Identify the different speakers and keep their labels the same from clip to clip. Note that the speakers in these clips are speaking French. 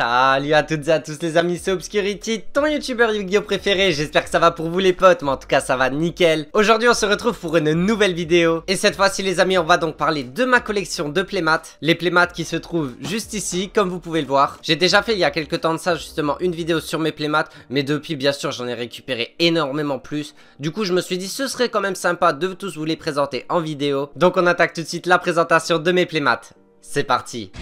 Speaker 1: Salut à toutes et à tous les amis, c'est Obscurity, ton youtubeur Yu-Gi-Oh préféré, j'espère que ça va pour vous les potes, mais en tout cas ça va nickel. Aujourd'hui on se retrouve pour une nouvelle vidéo, et cette fois-ci les amis on va donc parler de ma collection de playmates, les playmates qui se trouvent juste ici, comme vous pouvez le voir. J'ai déjà fait il y a quelques temps de ça justement une vidéo sur mes playmates, mais depuis bien sûr j'en ai récupéré énormément plus. Du coup je me suis dit ce serait quand même sympa de tous vous les présenter en vidéo, donc on attaque tout de suite la présentation de mes playmates. C'est parti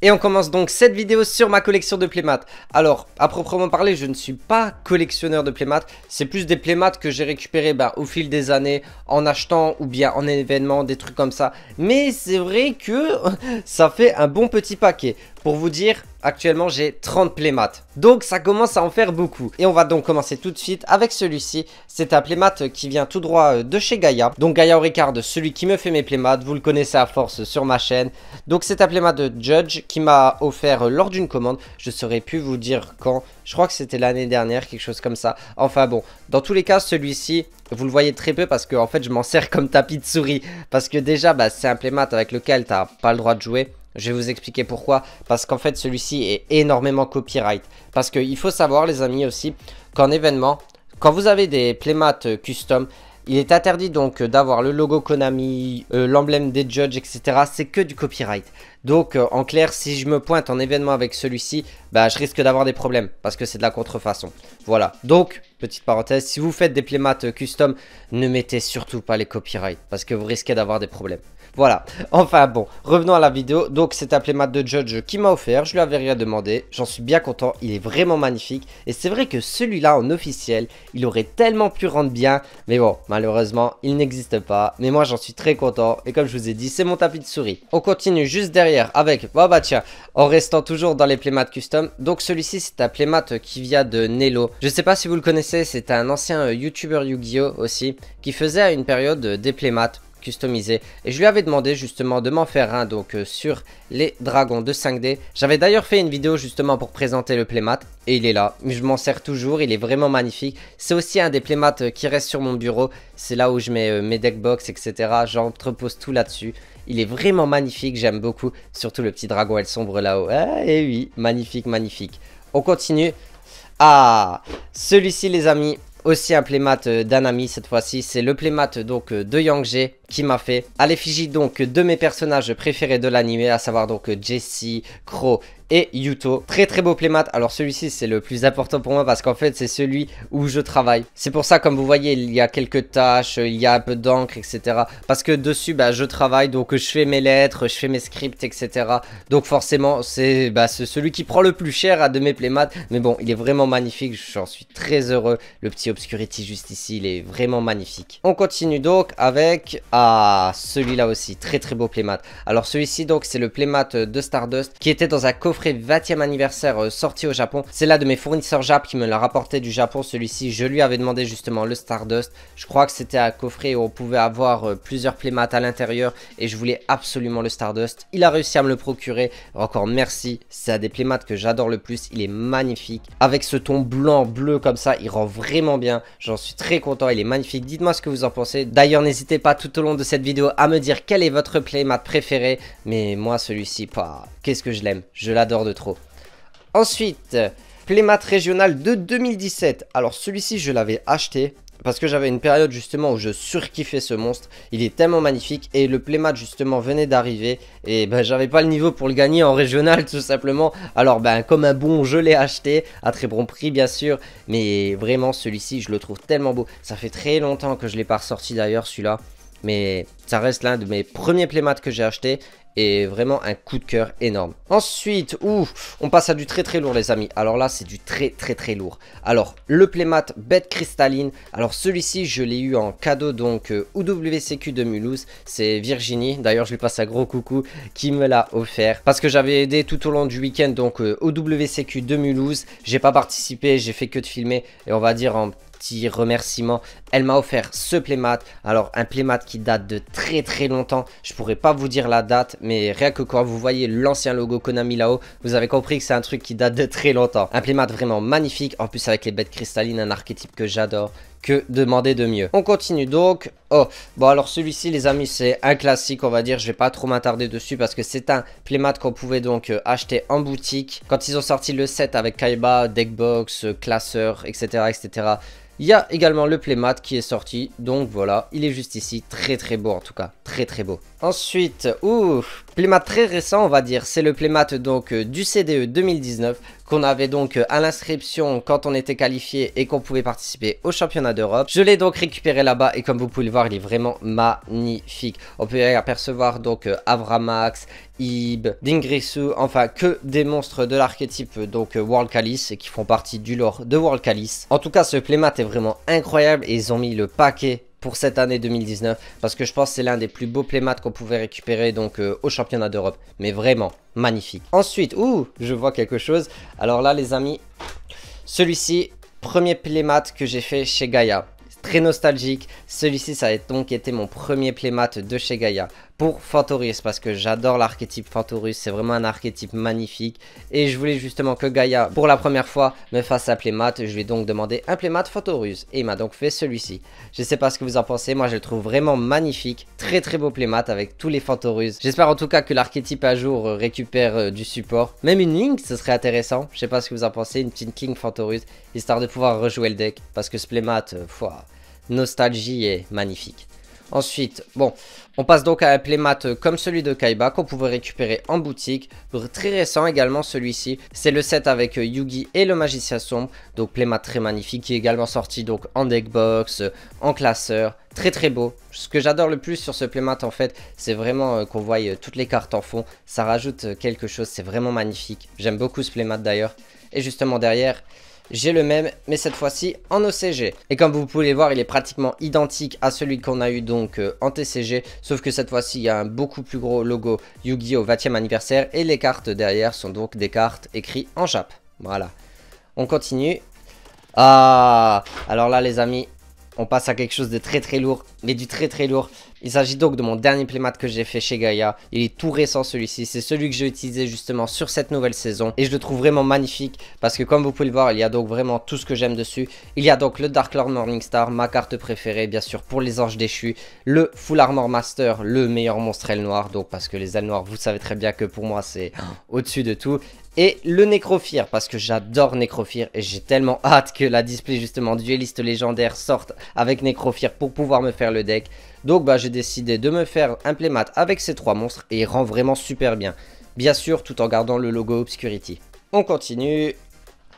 Speaker 1: Et on commence donc cette vidéo sur ma collection de playmates. Alors, à proprement parler, je ne suis pas collectionneur de playmates. C'est plus des playmates que j'ai récupérés bah, au fil des années, en achetant ou bien en événement, des trucs comme ça. Mais c'est vrai que ça fait un bon petit paquet. Pour vous dire, actuellement j'ai 30 playmates. Donc ça commence à en faire beaucoup. Et on va donc commencer tout de suite avec celui-ci. C'est un playmat qui vient tout droit euh, de chez Gaïa. Donc Gaïa Ricard, celui qui me fait mes playmats vous le connaissez à force sur ma chaîne. Donc c'est un playmat de Judge qui m'a offert euh, lors d'une commande. Je saurais plus vous dire quand. Je crois que c'était l'année dernière, quelque chose comme ça. Enfin bon, dans tous les cas, celui-ci, vous le voyez très peu parce que en fait je m'en sers comme tapis de souris. Parce que déjà, bah, c'est un playmat avec lequel t'as pas le droit de jouer. Je vais vous expliquer pourquoi. Parce qu'en fait, celui-ci est énormément copyright. Parce qu'il faut savoir, les amis, aussi, qu'en événement, quand vous avez des playmates euh, custom, il est interdit donc euh, d'avoir le logo Konami, euh, l'emblème des judges, etc. C'est que du copyright. Donc en clair, si je me pointe en événement avec celui-ci, bah, je risque d'avoir des problèmes parce que c'est de la contrefaçon. Voilà. Donc petite parenthèse, si vous faites des playmates custom, ne mettez surtout pas les copyrights parce que vous risquez d'avoir des problèmes. Voilà, enfin bon, revenons à la vidéo. Donc c'est un playmate de Judge qui m'a offert, je lui avais rien demandé, j'en suis bien content, il est vraiment magnifique. Et c'est vrai que celui-là en officiel, il aurait tellement pu rendre bien, mais bon, malheureusement, il n'existe pas. Mais moi j'en suis très content, et comme je vous ai dit, c'est mon tapis de souris. On continue juste derrière avec, bah bah tiens, en restant toujours dans les playmates custom. Donc celui-ci c'est un playmate qui vient de Nelo. Je sais pas si vous le connaissez c'est un ancien euh, youtubeur Yu-Gi-Oh aussi, qui faisait à une période euh, des playmates customisés. Et je lui avais demandé justement de m'en faire un donc euh, sur les dragons de 5D. J'avais d'ailleurs fait une vidéo justement pour présenter le playmat et il est là. Je m'en sers toujours, il est vraiment magnifique. C'est aussi un des playmates qui reste sur mon bureau. C'est là où je mets mes deck box etc. J'entrepose tout là-dessus. Il est vraiment magnifique, j'aime beaucoup. Surtout le petit dragon, elle sombre là-haut. Ah, et oui, magnifique, magnifique. On continue ah Celui-ci les amis, aussi un playmat euh, d'un ami cette fois-ci, c'est le playmat donc euh, de Jie qui m'a fait à l'effigie donc de mes personnages préférés de l'anime, à savoir donc Jesse, Crow et Yuto. Très très beau playmat. Alors celui-ci c'est le plus important pour moi parce qu'en fait c'est celui où je travaille. C'est pour ça comme vous voyez il y a quelques tâches, il y a un peu d'encre etc. Parce que dessus bah, je travaille donc je fais mes lettres, je fais mes scripts etc. Donc forcément c'est bah, celui qui prend le plus cher à de mes playmats. Mais bon il est vraiment magnifique, j'en suis très heureux. Le petit Obscurity juste ici il est vraiment magnifique. On continue donc avec... Ah, celui-là aussi, très très beau playmat. Alors celui-ci donc, c'est le playmat de Stardust qui était dans un coffret 20e anniversaire euh, sorti au Japon. C'est là de mes fournisseurs Jap qui me l'a rapporté du Japon, celui-ci. Je lui avais demandé justement le Stardust. Je crois que c'était un coffret où on pouvait avoir euh, plusieurs playmats à l'intérieur et je voulais absolument le Stardust. Il a réussi à me le procurer. Encore merci, c'est un des playmats que j'adore le plus. Il est magnifique. Avec ce ton blanc, bleu comme ça, il rend vraiment bien. J'en suis très content, il est magnifique. Dites-moi ce que vous en pensez. D'ailleurs, n'hésitez pas tout au long de cette vidéo à me dire quel est votre playmat préféré. Mais moi, celui-ci, pas. Qu'est-ce que je l'aime. Je l'adore de trop. Ensuite, playmat régional de 2017. Alors celui-ci, je l'avais acheté parce que j'avais une période justement où je surkiffais ce monstre. Il est tellement magnifique et le playmat justement venait d'arriver et ben j'avais pas le niveau pour le gagner en régional tout simplement. Alors ben comme un bon je l'ai acheté à très bon prix bien sûr mais vraiment celui-ci je le trouve tellement beau. Ça fait très longtemps que je l'ai pas ressorti d'ailleurs celui-là mais ça reste l'un de mes premiers playmates que j'ai acheté et vraiment un coup de cœur énorme. Ensuite, on passe à du très très lourd les amis. Alors là, c'est du très très très lourd. Alors, le playmat bête cristalline. Alors celui-ci, je l'ai eu en cadeau donc euh, OWCQ de Mulhouse. C'est Virginie, d'ailleurs je lui passe un gros coucou, qui me l'a offert. Parce que j'avais aidé tout au long du week-end donc au euh, de Mulhouse. J'ai pas participé, j'ai fait que de filmer et on va dire en petit remerciement. Elle m'a offert ce playmat. Alors, un playmat qui date de très très longtemps. Je pourrais pas vous dire la date, mais rien que quand vous voyez l'ancien logo Konami là-haut, vous avez compris que c'est un truc qui date de très longtemps. Un playmat vraiment magnifique. En plus, avec les bêtes cristallines, un archétype que j'adore que demander de mieux. On continue donc. Oh, bon alors celui-ci les amis c'est un classique on va dire, je vais pas trop m'attarder dessus parce que c'est un playmat qu'on pouvait donc euh, acheter en boutique. Quand ils ont sorti le set avec Kaiba, Deckbox, euh, Classeur, etc etc, il y a également le playmat qui est sorti, donc voilà, il est juste ici, très très beau en tout cas, très très beau. Ensuite, ouf, playmat très récent on va dire, c'est le playmat donc euh, du CDE e 2019, qu'on avait donc euh, à l'inscription quand on était qualifié et qu'on pouvait participer au championnat d'Europe. Je l'ai donc récupéré là-bas et comme vous pouvez le voir, il est vraiment magnifique. On peut y apercevoir donc euh, Avramax, Ib, Dingrisu, enfin que des monstres de l'archétype euh, donc World Calice et qui font partie du lore de World Calice. En tout cas, ce playmat est vraiment incroyable et ils ont mis le paquet pour cette année 2019 parce que je pense que c'est l'un des plus beaux playmates qu'on pouvait récupérer donc euh, au championnat d'Europe. Mais vraiment, magnifique. Ensuite, ouh, je vois quelque chose. Alors là les amis, celui-ci, premier playmat que j'ai fait chez Gaia. Très nostalgique, celui-ci ça a donc été mon premier playmat de chez Gaia pour Fantorus, parce que j'adore l'archétype Phantorus c'est vraiment un archétype magnifique et je voulais justement que Gaïa pour la première fois me fasse un playmat, je lui ai donc demandé un playmat Fantorus et il m'a donc fait celui-ci. Je sais pas ce que vous en pensez, moi je le trouve vraiment magnifique, très très beau playmat avec tous les Fantorus. J'espère en tout cas que l'archétype à jour euh, récupère euh, du support, même une Link ce serait intéressant, je sais pas ce que vous en pensez, une petite King Fantorus histoire de pouvoir rejouer le deck parce que ce playmat, euh, foi nostalgie est magnifique. Ensuite, bon, on passe donc à un playmat euh, comme celui de Kaiba qu'on pouvait récupérer en boutique. Très récent également celui-ci, c'est le set avec euh, Yugi et le magicien sombre. Donc playmat très magnifique qui est également sorti donc en deckbox, euh, en classeur, très très beau. Ce que j'adore le plus sur ce playmat en fait, c'est vraiment qu'on voit toutes les cartes en fond. Ça rajoute quelque chose, c'est vraiment magnifique. J'aime beaucoup ce playmat d'ailleurs. Et justement derrière, j'ai le même, mais cette fois-ci en OCG. Et comme vous pouvez le voir, il est pratiquement identique à celui qu'on a eu donc euh, en TCG, sauf que cette fois-ci, il y a un beaucoup plus gros logo Yu-Gi-Oh! 20e anniversaire, et les cartes derrière sont donc des cartes écrites en Jap. Voilà. On continue. Ah Alors là, les amis, on passe à quelque chose de très très lourd, mais du très très lourd. Il s'agit donc de mon dernier playmat que j'ai fait chez Gaïa Il est tout récent celui-ci, c'est celui que j'ai utilisé justement sur cette nouvelle saison. Et je le trouve vraiment magnifique parce que comme vous pouvez le voir, il y a donc vraiment tout ce que j'aime dessus. Il y a donc le Dark Lord Morningstar, ma carte préférée bien sûr pour les anges déchus. Le Full Armor Master, le meilleur monstre aile noire. Donc parce que les ailes noires, vous savez très bien que pour moi c'est au-dessus de tout. Et le Nécrophire, parce que j'adore Nécrophire et j'ai tellement hâte que la display justement dueliste légendaire sorte avec Nécrophire pour pouvoir me faire le deck. Donc bah, j'ai décidé de me faire un playmat avec ces trois monstres et il rend vraiment super bien. Bien sûr, tout en gardant le logo Obscurity. On continue,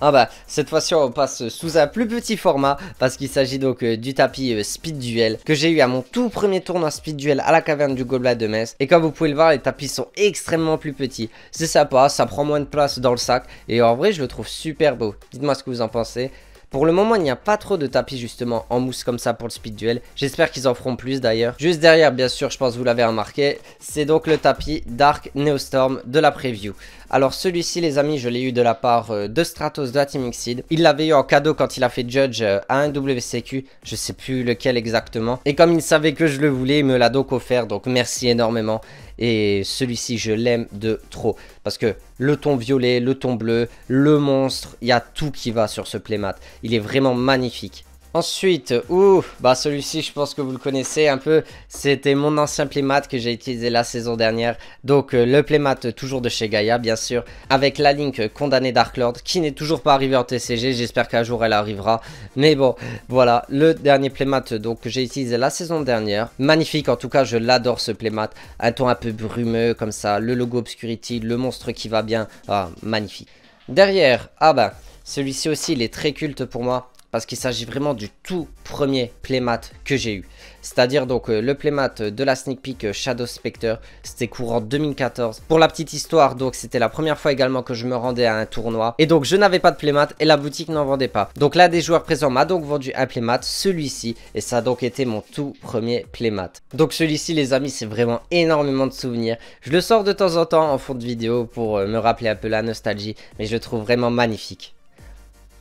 Speaker 1: ah bah, cette fois-ci on passe sous un plus petit format parce qu'il s'agit donc euh, du tapis euh, Speed Duel que j'ai eu à mon tout premier tournoi Speed Duel à la caverne du Goblin de Metz. Et comme vous pouvez le voir, les tapis sont extrêmement plus petits. C'est sympa, ça prend moins de place dans le sac et en vrai je le trouve super beau. Dites-moi ce que vous en pensez. Pour le moment, il n'y a pas trop de tapis justement en mousse comme ça pour le speed duel. J'espère qu'ils en feront plus d'ailleurs. Juste derrière, bien sûr, je pense que vous l'avez remarqué, c'est donc le tapis Dark Storm de la preview. Alors celui-ci, les amis, je l'ai eu de la part euh, de Stratos de la Team Il l'avait eu en cadeau quand il a fait Judge euh, à un WCQ, je sais plus lequel exactement. Et comme il savait que je le voulais, il me l'a donc offert, donc merci énormément. Et celui-ci, je l'aime de trop. Parce que le ton violet, le ton bleu, le monstre, il y a tout qui va sur ce playmat. Il est vraiment magnifique. Ensuite, ouh, bah celui-ci je pense que vous le connaissez un peu, c'était mon ancien playmat que j'ai utilisé la saison dernière, donc euh, le playmat toujours de chez Gaïa bien sûr, avec la Link condamnée Darklord qui n'est toujours pas arrivée en TCG, j'espère qu'un jour elle arrivera, mais bon, voilà, le dernier playmat donc, que j'ai utilisé la saison dernière, magnifique en tout cas, je l'adore ce playmat, un ton un peu brumeux comme ça, le logo Obscurity, le monstre qui va bien, ah, magnifique. Derrière, ah ben, celui-ci aussi il est très culte pour moi, parce qu'il s'agit vraiment du tout premier playmat que j'ai eu. C'est-à-dire donc euh, le playmat de la sneak peek euh, Shadow Spectre, c'était courant 2014. Pour la petite histoire, donc c'était la première fois également que je me rendais à un tournoi. Et donc je n'avais pas de playmat et la boutique n'en vendait pas. Donc là des joueurs présents m'a donc vendu un playmat, celui-ci. Et ça a donc été mon tout premier playmat. Donc celui-ci les amis, c'est vraiment énormément de souvenirs. Je le sors de temps en temps en fond de vidéo pour euh, me rappeler un peu la nostalgie. Mais je le trouve vraiment magnifique.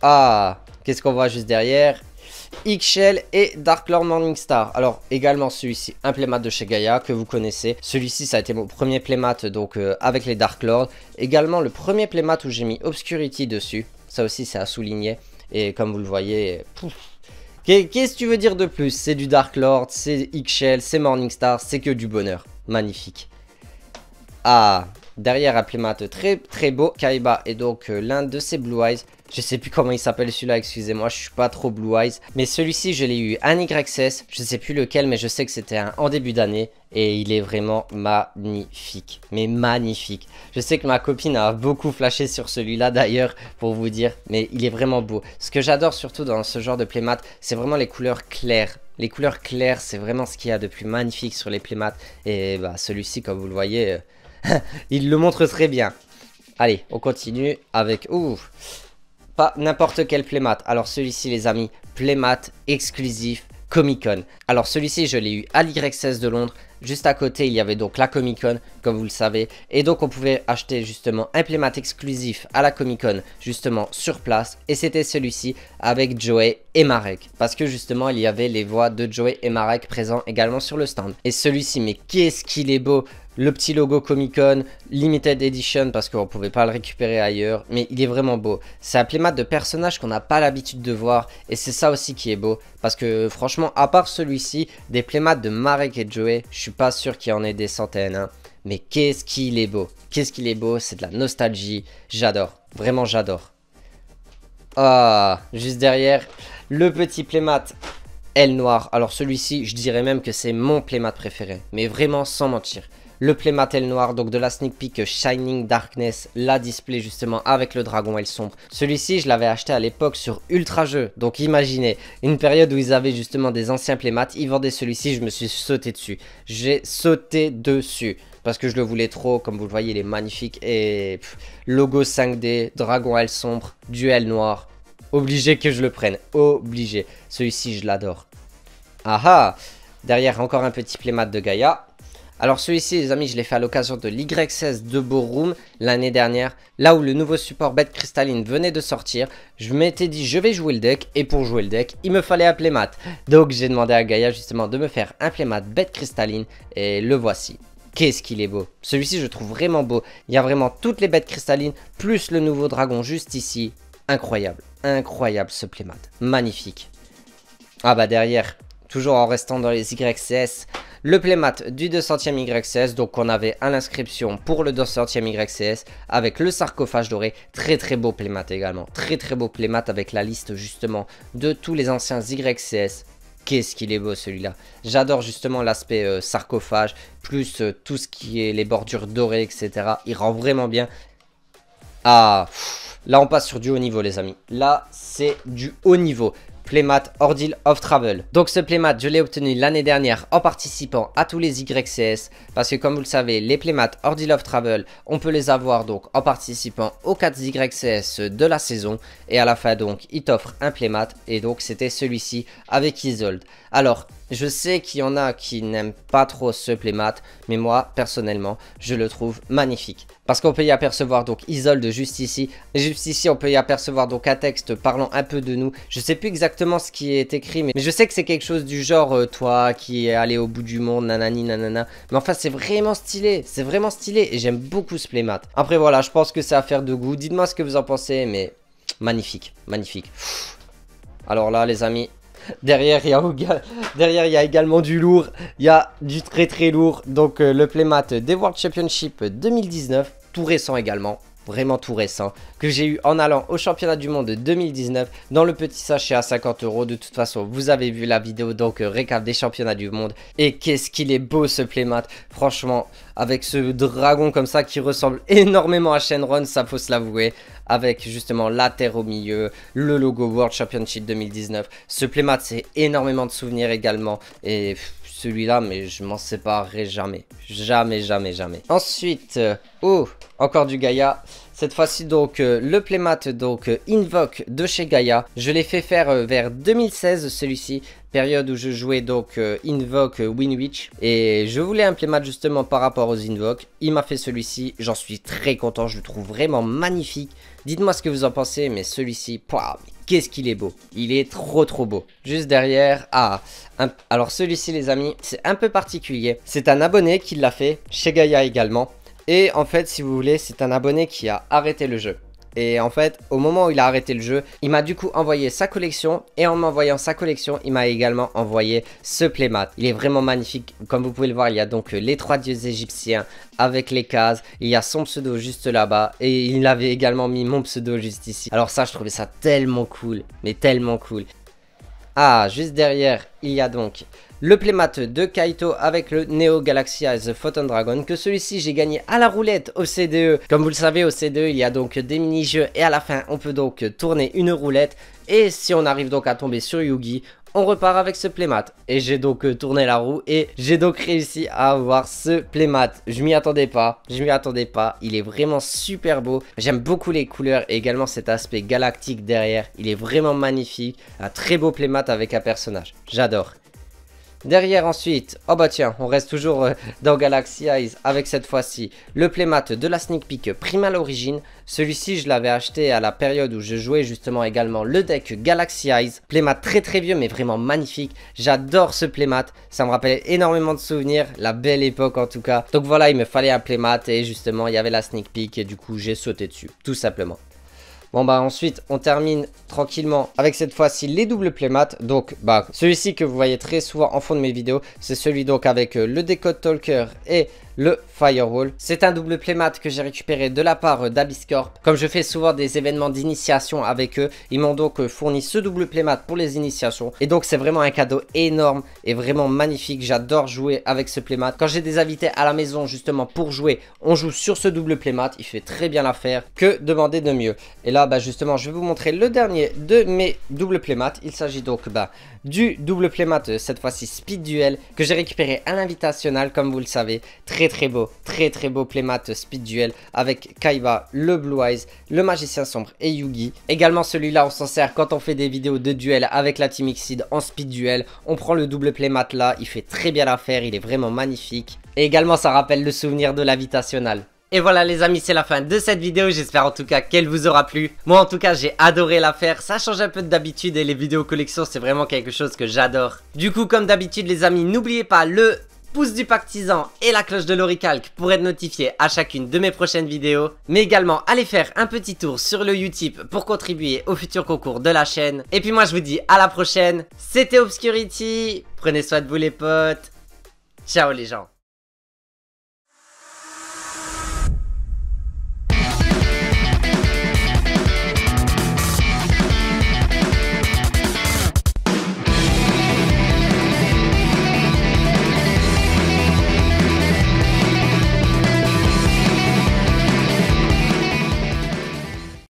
Speaker 1: Ah, qu'est-ce qu'on voit juste derrière shell et Dark Lord Morningstar. Alors également celui-ci, un playmat de chez Gaia que vous connaissez. Celui-ci ça a été mon premier playmat donc euh, avec les Dark Lords. Également le premier playmat où j'ai mis Obscurity dessus. Ça aussi c'est à souligner. Et comme vous le voyez, Qu'est-ce que tu veux dire de plus C'est du Dark Lord, c'est shell c'est Morningstar, c'est que du bonheur. Magnifique. Ah, Derrière un playmat très très beau. Kaiba est donc euh, l'un de ses Blue Eyes. Je sais plus comment il s'appelle celui-là, excusez-moi, je suis pas trop Blue Eyes. Mais celui-ci, je l'ai eu un YXS, je sais plus lequel, mais je sais que c'était un en début d'année. Et il est vraiment magnifique, mais magnifique. Je sais que ma copine a beaucoup flashé sur celui-là d'ailleurs, pour vous dire, mais il est vraiment beau. Ce que j'adore surtout dans ce genre de playmat, c'est vraiment les couleurs claires. Les couleurs claires, c'est vraiment ce qu'il y a de plus magnifique sur les playmats. Et bah, celui-ci, comme vous le voyez, euh, Il le montre très bien. Allez, on continue avec... Ouh Pas n'importe quel playmat. Alors celui-ci, les amis, playmat exclusif Comic Con. Alors celui-ci, je l'ai eu à l'Y16 de Londres. Juste à côté, il y avait donc la Comic Con comme vous le savez. Et donc on pouvait acheter justement un playmat exclusif à la Comic Con, justement sur place. Et c'était celui-ci avec Joey et Marek. Parce que justement il y avait les voix de Joey et Marek présents également sur le stand. Et celui-ci, mais qu'est-ce qu'il est beau le petit logo Comic Con, Limited Edition parce qu'on pouvait pas le récupérer ailleurs, mais il est vraiment beau. C'est un playmat de personnages qu'on n'a pas l'habitude de voir et c'est ça aussi qui est beau parce que franchement, à part celui-ci, des playmats de Marek et Joey, je suis pas sûr qu'il y en ait des centaines. Hein. Mais qu'est-ce qu'il est beau. Qu'est-ce qu'il est beau, c'est de la nostalgie. J'adore, vraiment j'adore. Ah, juste derrière, le petit playmat L noir. Alors celui-ci, je dirais même que c'est mon playmat préféré. Mais vraiment sans mentir le playmatel noir, donc de la sneak peek Shining Darkness, la display justement avec le dragon et sombre. Celui-ci, je l'avais acheté à l'époque sur Ultra Jeu, donc imaginez, une période où ils avaient justement des anciens playmats, ils vendaient celui-ci, je me suis sauté dessus. J'ai sauté dessus parce que je le voulais trop, comme vous le voyez, il est magnifique et logo 5D, dragon à sombre, duel noir, obligé que je le prenne, obligé. Celui-ci, je l'adore. Ah, ah! Derrière, encore un petit playmat de Gaïa. Alors celui-ci les amis je l'ai fait à l'occasion de ly de Borum l'année dernière là où le nouveau support bête cristalline venait de sortir je m'étais dit je vais jouer le deck et pour jouer le deck il me fallait un playmat donc j'ai demandé à Gaïa justement de me faire un playmat bête cristalline et le voici Qu'est-ce qu'il est beau Celui-ci je trouve vraiment beau, il y a vraiment toutes les bêtes cristallines plus le nouveau dragon juste ici, incroyable, incroyable ce playmat, magnifique. Ah bah derrière, toujours en restant dans les YCS, le playmat du 200e YCS, donc on avait à l'inscription pour le 200e YCS avec le sarcophage doré, très très beau playmat également, très très beau playmat avec la liste justement de tous les anciens YCS qu'est-ce qu'il est beau celui-là. J'adore justement l'aspect euh, sarcophage, plus euh, tout ce qui est les bordures dorées, etc. Il rend vraiment bien. Ah, là on passe sur du haut niveau les amis. Là c'est du haut niveau playmat Ordeal of Travel. Donc ce playmat, je l'ai obtenu l'année dernière en participant à tous les YCS parce que comme vous le savez, les playmats Ordeal of Travel, on peut les avoir donc en participant aux 4 YCS de la saison et à la fin donc, il t'offrent un playmat et donc c'était celui-ci avec Isolde. Alors, je sais qu'il y en a qui n'aiment pas trop ce playmat, mais moi, personnellement, je le trouve magnifique. Parce qu'on peut y apercevoir donc Isolde juste ici. Et juste ici, on peut y apercevoir donc un texte parlant un peu de nous. Je sais plus exactement ce qui est écrit, mais je sais que c'est quelque chose du genre euh, toi qui es allé au bout du monde, nanani, nanana. Mais enfin, c'est vraiment stylé. C'est vraiment stylé et j'aime beaucoup ce playmat. Après, voilà, je pense que c'est affaire de goût. Dites-moi ce que vous en pensez, mais magnifique, magnifique. Alors là, les amis, Derrière, il y a, derrière, il également du lourd. Il y a du très très lourd. Donc, euh, le playmat des World Championship 2019 récent également, vraiment tout récent, que j'ai eu en allant au championnat du monde de 2019 dans le petit sachet à 50 euros. De toute façon, vous avez vu la vidéo, donc euh, récap des championnats du monde. Et qu'est-ce qu'il est beau ce playmat, franchement, avec ce dragon comme ça qui ressemble énormément à Shenron, ça faut se l'avouer. Avec justement la terre au milieu, le logo World Championship 2019. Ce playmat, c'est énormément de souvenirs également. Et celui-là, mais je m'en séparerai jamais. Jamais, jamais, jamais. Ensuite, euh, oh, encore du Gaïa. Cette fois-ci donc euh, le playmat donc euh, Invoke de chez Gaïa Je l'ai fait faire vers 2016 celui-ci, période où je jouais donc Invoke Winwich Et je voulais un playmat justement par rapport aux Invoke. Il m'a fait celui-ci, j'en suis très content, je le trouve vraiment magnifique. Dites-moi ce que vous en pensez, mais celui-ci, qu'est-ce qu'il est beau. Il est trop trop beau. Juste derrière, ah, alors celui-ci les amis, c'est un peu particulier. C'est un abonné qui l'a fait, chez Gaia également. Et en fait, si vous voulez, c'est un abonné qui a arrêté le jeu. Et en fait, au moment où il a arrêté le jeu, il m'a du coup envoyé sa collection. Et en m'envoyant sa collection, il m'a également envoyé ce playmat. Il est vraiment magnifique. Comme vous pouvez le voir, il y a donc euh, les trois dieux égyptiens avec les cases. Il y a son pseudo juste là-bas. Et il avait également mis mon pseudo juste ici. Alors ça, je trouvais ça tellement cool. Mais tellement cool. Ah, juste derrière, il y a donc le playmat de Kaito avec le Neo Galaxy as The Photon Dragon, que celui-ci j'ai gagné à la roulette au CDE. Comme vous le savez, au CDE, il y a donc des mini-jeux et à la fin, on peut donc tourner une roulette. Et si on arrive donc à tomber sur Yugi, on repart avec ce playmat. Et j'ai donc tourné la roue et j'ai donc réussi à avoir ce playmat. Je m'y attendais pas, je m'y attendais pas. Il est vraiment super beau. J'aime beaucoup les couleurs et également cet aspect galactique derrière. Il est vraiment magnifique. Un très beau playmat avec un personnage. J'adore. Derrière ensuite, oh bah tiens, on reste toujours euh, dans Galaxy Eyes avec cette fois-ci le playmat de la Sneak Peek Prime à l'origine. Celui-ci je l'avais acheté à la période où je jouais justement également le deck Galaxy Eyes. Playmat très très vieux mais vraiment magnifique. J'adore ce playmat, ça me rappelle énormément de souvenirs, la belle époque en tout cas. Donc voilà, il me fallait un playmat et justement il y avait la Sneak Peek et du coup j'ai sauté dessus, tout simplement. Bon bah ensuite on termine tranquillement avec cette fois-ci les doubles playmates. Donc bah celui-ci que vous voyez très souvent en fond de mes vidéos, c'est celui donc avec euh, le décode talker et le Firewall. C'est un double playmat que j'ai récupéré de la part d'Abyscorp. Comme je fais souvent des événements d'initiation avec eux, ils m'ont donc euh, fourni ce double playmat pour les initiations. Et donc c'est vraiment un cadeau énorme et vraiment magnifique. J'adore jouer avec ce playmat. Quand j'ai des invités à la maison justement pour jouer, on joue sur ce double playmat. Il fait très bien l'affaire. Que demander de mieux Et là, bah, justement, je vais vous montrer le dernier de mes double playmat. Il s'agit donc bah, du double playmat, euh, cette fois-ci Speed Duel, que j'ai récupéré à l'invitational, comme vous le savez. Très Très beau, très très beau playmat speed duel avec Kaiba, le Blue Eyes, le Magicien Sombre et Yugi. Également celui-là on s'en sert quand on fait des vidéos de duel avec la Team Xid en speed duel. On prend le double playmat là, il fait très bien l'affaire, il est vraiment magnifique. Et également ça rappelle le souvenir de l'invitationnelle Et voilà les amis, c'est la fin de cette vidéo, j'espère en tout cas qu'elle vous aura plu. Moi en tout cas, j'ai adoré l'affaire ça change un peu d'habitude et les vidéos collection, c'est vraiment quelque chose que j'adore. Du coup, comme d'habitude les amis, n'oubliez pas le pouce du partisan et la cloche de l'oricalque pour être notifié à chacune de mes prochaines vidéos, mais également allez faire un petit tour sur le Utip pour contribuer au futur concours de la chaîne. Et puis moi je vous dis à la prochaine, c'était Obscurity, prenez soin de vous les potes, ciao les gens